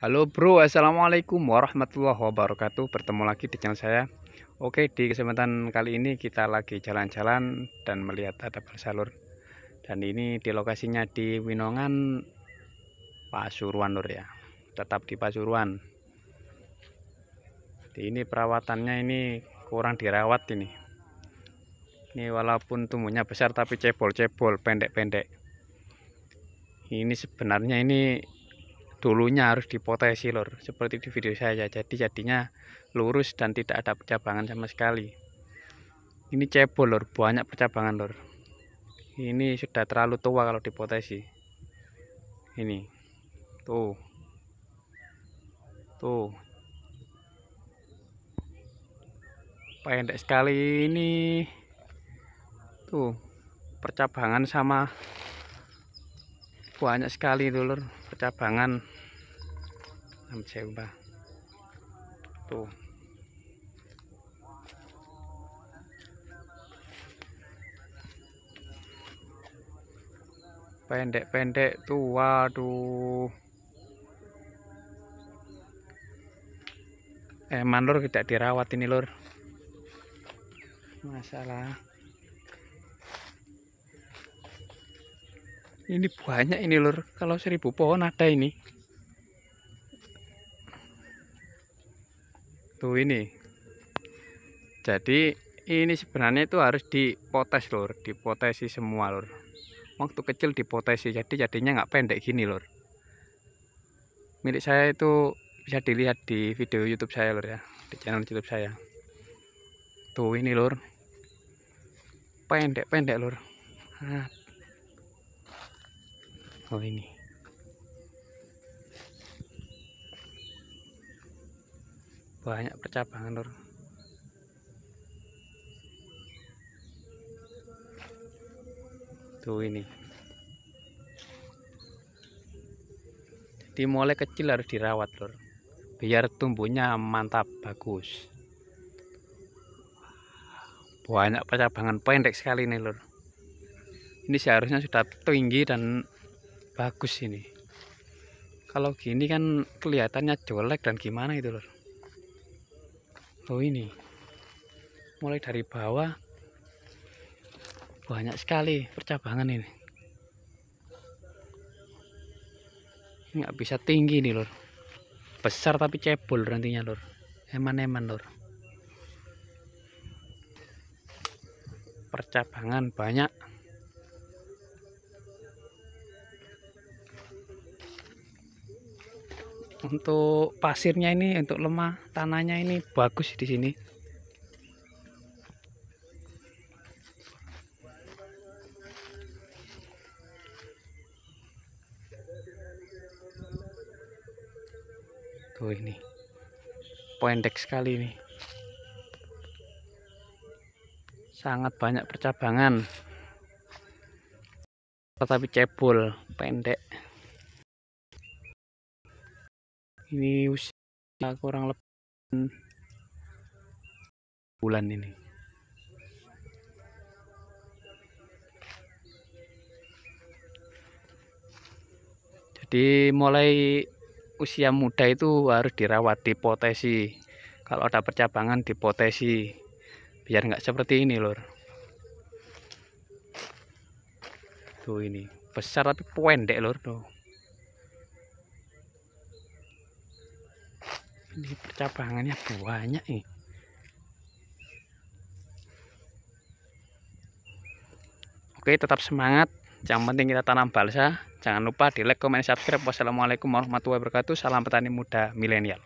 Halo bro, assalamualaikum warahmatullahi wabarakatuh. Bertemu lagi di channel saya. Oke, di kesempatan kali ini kita lagi jalan-jalan dan melihat ada bersalur. Dan ini di lokasinya di Winongan, Pasuruan Lur ya. Tetap di Pasuruan. Di Ini perawatannya ini kurang dirawat ini. Ini walaupun tumbuhnya besar tapi cebol-cebol, pendek-pendek. Ini sebenarnya ini dulunya harus dipotesi lor, seperti di video saya jadi jadinya lurus dan tidak ada percabangan sama sekali ini cebol lor, banyak percabangan lor. ini sudah terlalu tua kalau dipotesi ini tuh tuh pendek sekali ini tuh percabangan sama banyak sekali dulur percabangan आमच्या ba, tuh pendek-pendek tuh waduh eh manur tidak dirawat ini lur masalah ini banyak ini lur kalau seribu pohon ada ini tuh ini jadi ini sebenarnya itu harus dipotes lor dipotesi semua lor waktu kecil dipotesi jadi jadinya nggak pendek gini lor milik saya itu bisa dilihat di video YouTube saya lor ya di channel YouTube saya tuh ini lor pendek-pendek lor nah. oh ini banyak percabangan lor tuh ini jadi mulai kecil harus dirawat lor biar tumbuhnya mantap bagus banyak percabangan pendek sekali nih lor ini seharusnya sudah tinggi dan bagus ini kalau gini kan kelihatannya jelek dan gimana itu lor kerbau ini mulai dari bawah banyak sekali percabangan ini nggak bisa tinggi nih lor besar tapi cebol nantinya lor eman-eman lor percabangan banyak untuk pasirnya ini untuk lemah tanahnya ini bagus di sini tuh ini pendek sekali ini sangat banyak percabangan tetapi cebol pendek ini usia kurang lebih bulan ini jadi mulai usia muda itu harus dirawat di potensi kalau ada percabangan di potensi biar nggak seperti ini lor tuh ini besar tapi pendek lor tuh ini percabangannya banyak ini oke tetap semangat yang penting kita tanam balsa jangan lupa di like, komen, subscribe wassalamualaikum warahmatullahi wabarakatuh salam petani muda milenial